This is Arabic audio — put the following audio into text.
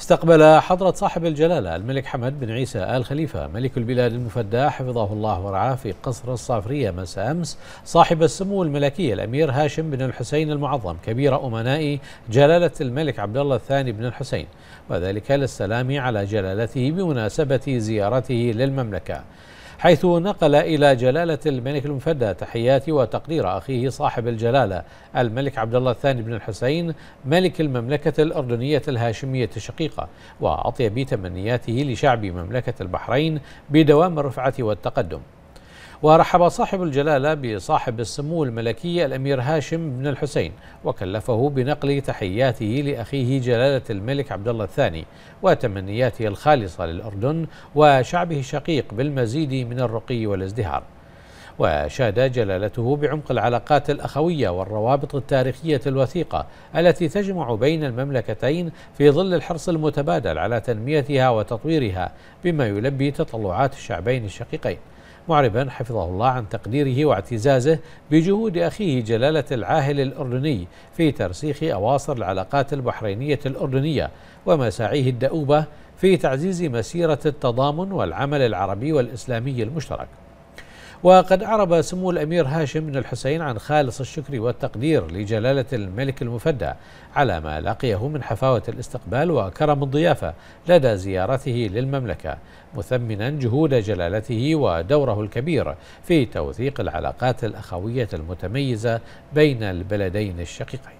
استقبل حضرة صاحب الجلالة الملك حمد بن عيسى آل خليفة ملك البلاد المفدى حفظه الله ورعاه في قصر الصافرية مساء أمس صاحب السمو الملكي الأمير هاشم بن الحسين المعظم كبير أمناء جلالة الملك عبد الله الثاني بن الحسين وذلك للسلام على جلالته بمناسبة زيارته للمملكة حيث نقل إلى جلالة الملك المفدى تحيات وتقدير أخيه صاحب الجلالة الملك عبد الله الثاني بن الحسين ملك المملكة الأردنية الهاشمية الشقيقة وأطيب تمنياته لشعب مملكة البحرين بدوام الرفعة والتقدم ورحب صاحب الجلالة بصاحب السمو الملكي الأمير هاشم بن الحسين وكلفه بنقل تحياته لأخيه جلالة الملك عبد الله الثاني وتمنياته الخالصة للأردن وشعبه الشقيق بالمزيد من الرقي والازدهار وشاد جلالته بعمق العلاقات الأخوية والروابط التاريخية الوثيقة التي تجمع بين المملكتين في ظل الحرص المتبادل على تنميتها وتطويرها بما يلبي تطلعات الشعبين الشقيقين معربا حفظه الله عن تقديره واعتزازه بجهود أخيه جلالة العاهل الأردني في ترسيخ أواصر العلاقات البحرينية الأردنية ومساعيه الدؤوبة في تعزيز مسيرة التضامن والعمل العربي والإسلامي المشترك وقد أعرب سمو الأمير هاشم بن الحسين عن خالص الشكر والتقدير لجلالة الملك المفدى على ما لقيه من حفاوة الاستقبال وكرم الضيافة لدى زيارته للمملكة مثمنا جهود جلالته ودوره الكبير في توثيق العلاقات الأخوية المتميزة بين البلدين الشقيقين